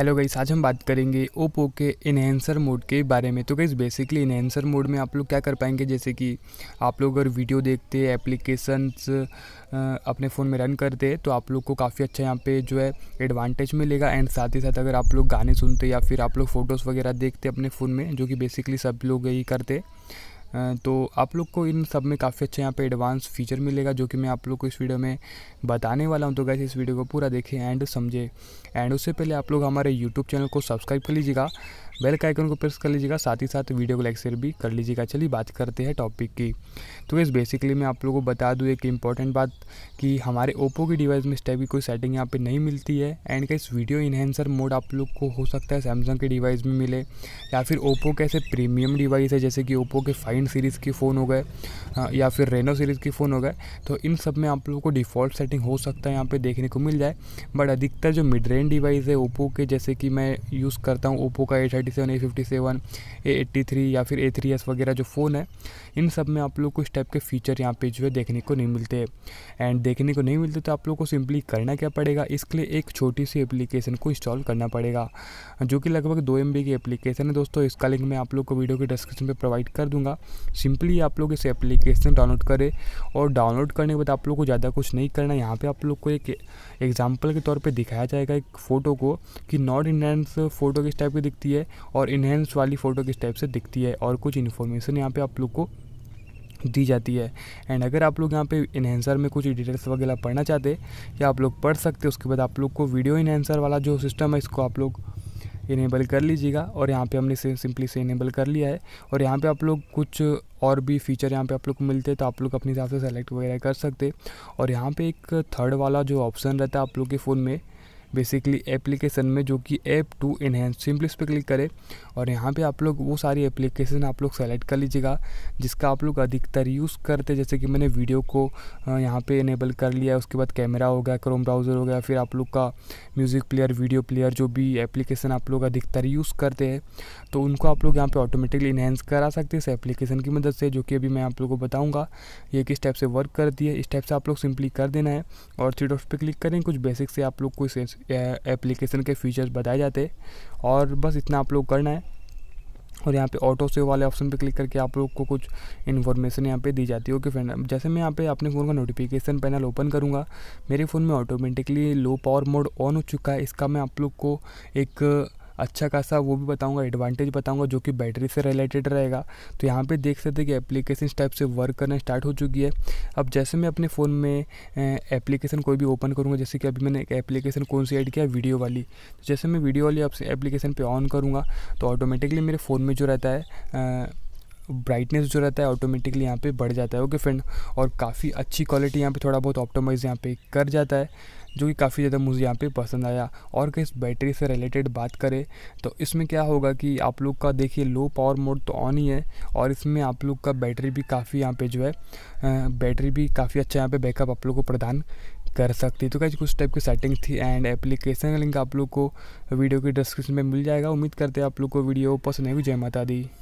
hello गईस आज हम बात करेंगे ओप्पो के इन्हेंसर मोड के बारे में तो गईस बेसिकली इन्हेंसर मोड में आप लोग क्या कर पाएंगे जैसे कि आप लोग अगर वीडियो देखते एप्लीकेशंस अपने फ़ोन में रन करते हैं तो आप लोग को काफ़ी अच्छा यहाँ पे जो है एडवांटेज मिलेगा एंड साथ ही साथ अगर आप लोग गाने सुनते या फिर आप लोग फ़ोटोज़ वगैरह देखते अपने फ़ोन में जो कि बेसिकली सब लोग यही करते तो आप लोग को इन सब में काफ़ी अच्छा यहाँ पे एडवांस फीचर मिलेगा जो कि मैं आप लोग को इस वीडियो में बताने वाला हूँ तो गैस इस वीडियो को पूरा देखें एंड समझे एंड उससे पहले आप लोग हमारे यूट्यूब चैनल को सब्सक्राइब कर लीजिएगा बेल का आइकन को प्रेस कर लीजिएगा साथ ही साथ वीडियो को लाइक शेयर भी कर लीजिएगा चलिए बात करते हैं टॉपिक की तो इस बेसिकली मैं आप लोगों को बता दूँ एक इंपॉर्टेंट बात कि हमारे ओप्पो की डिवाइस में इस टाइप की कोई सेटिंग यहाँ पर नहीं मिलती है एंड का वीडियो इन्हेंसर मोड आप लोग को हो सकता है सैमसंग के डिवाइस में मिले या फिर ओप्पो के ऐसे प्रीमियम डिवाइस है जैसे कि ओप्पो के फाइन सीरीज़ के फ़ोन हो गए या फिर रेनो सीरीज़ के फ़ोन हो गए तो इन सब में आप लोगों को डिफ़ॉल्ट सेटिंग हो सकता है यहाँ पे देखने को मिल जाए बट अधिकतर जो मिड रेंज डिवाइस है ओप्पो के जैसे कि मैं यूज़ करता हूँ ओप्पो का A seven A fifty seven A eighty three या फिर ए थ्री एस वगैरह जो फ़ोन है इन सब में आप लोग को इस टाइप के फीचर यहाँ पे जो है देखने को नहीं मिलते एंड देखने को नहीं मिलते तो आप लोग को सिंपली करना क्या पड़ेगा इसके लिए एक छोटी सी एप्लीकेशन को इंस्टॉल करना पड़ेगा जो कि लगभग दो एम की एप्लीकेशन है दोस्तों इसका लिंक मैं आप लोग को वीडियो के डिस्क्रिप्शन पर प्रोवाइड कर दूँगा सिंपली आप लोग इस एप्लीकेशन डाउनलोड करें और डाउनलोड करने के बाद आप लोग को ज़्यादा कुछ नहीं करना यहाँ पर आप लोग को एक एग्जाम्पल के तौर पर दिखाया जाएगा एक फ़ोटो को कि नॉट इंडियंस फ़ोटो किस टाइप की दिखती है और इन्हेंस वाली फ़ोटो किस टाइप से दिखती है और कुछ इन्फॉर्मेशन यहाँ पे आप लोग को दी जाती है एंड अगर आप लोग यहाँ पे इन्हेंसर में कुछ डिटेल्स वगैरह पढ़ना चाहते या आप लोग पढ़ सकते उसके बाद आप लोग को वीडियो इन्हेंसर वाला जो सिस्टम है इसको आप लोग इनेबल कर लीजिएगा और यहाँ पे हमने सिंपली से इनेबल कर लिया है और यहाँ पे आप लोग कुछ और भी फीचर यहाँ पे आप लोग को मिलते हैं तो आप लोग अपने हिसाब से सेलेक्ट वगैरह कर सकते और यहाँ पे एक थर्ड वाला जो ऑप्शन रहता है आप लोग के फ़ोन में बेसिकली एप्लीकेशन में जो कि ऐप टू इन्हेंस सिंपली उस पर क्लिक करें और यहाँ पे आप लोग वो सारी एप्लीकेशन आप लोग सेलेक्ट कर लीजिएगा जिसका आप लोग अधिकतर यूज़ करते जैसे कि मैंने वीडियो को यहाँ पे इनेबल कर लिया उसके बाद कैमरा हो गया क्रोम ब्राउज़र हो गया फिर आप लोग का म्यूज़िक प्लेयर वीडियो प्लेयर जो भी एप्लीकेशन आप लोग अधिकतर यूज़ करते हैं तो उनको आप लोग यहाँ पर ऑटोमेटिकली इन्हेंस करा सकते हैं इस एप्लीकेशन की मदद से जो कि अभी मैं आप लोग को बताऊँगा ये किस टाइप से वर्क करती है इस टाइप से आप लोग सिंपली कर देना है और थ्री डॉट्स पर क्लिक करें कुछ बेसिक से आप लोग को इस एप्लीकेशन के फीचर्स बताए जाते और बस इतना आप लोग करना है और यहाँ पे ऑटो सेव वाले ऑप्शन पे क्लिक करके आप लोग को कुछ इन्फॉर्मेशन यहाँ पे दी जाती है ओके फ्रेंड जैसे मैं यहाँ पे अपने फ़ोन का नोटिफिकेशन पैनल ओपन करूँगा मेरे फ़ोन में automatically low power mode on हो चुका है इसका मैं आप लोग को एक अच्छा खासा वो भी बताऊँगा एडवांटेज बताऊँगा जो कि बैटरी से रिलेटेड रहेगा तो यहाँ पर देख सकते हैं कि एप्लीकेशन टाइप से वर्क करना स्टार्ट हो चुकी है अब जैसे मैं अपने फ़ोन में एप्लीकेशन कोई भी ओपन करूँगा जैसे कि अभी मैंने एक एप्लीकेशन कौन सी ऐड किया वीडियो वाली तो जैसे मैं वीडियो वाली एप्लीकेशन पर ऑन करूँगा तो ऑटोमेटिकली मेरे फ़ोन में जो रहता है ब्राइटनेस जो रहता है ऑटोमेटिकली यहाँ पे बढ़ जाता है ओके फ्रेंड और काफ़ी अच्छी क्वालिटी यहाँ पे थोड़ा बहुत ऑप्टोमाइज़ यहाँ पे कर जाता है जो कि काफ़ी ज़्यादा मुझे यहाँ पे पसंद आया और अगर इस बैटरी से रिलेटेड बात करें तो इसमें क्या होगा कि आप लोग का देखिए लो पावर मोड तो ऑन ही है और इसमें आप लोग का बैटरी भी काफ़ी यहाँ पर जो है बैटरी भी काफ़ी अच्छा यहाँ पर बैकअप आप लोग को प्रदान कर सकती है तो कैसे कुछ टाइप की सेटिंग थी एंड एप्लीकेशन का लिंक आप लोग को वीडियो के डिस्क्रिप्शन में मिल जाएगा उम्मीद करते हैं आप लोग को वीडियो पसंद है जय माता दी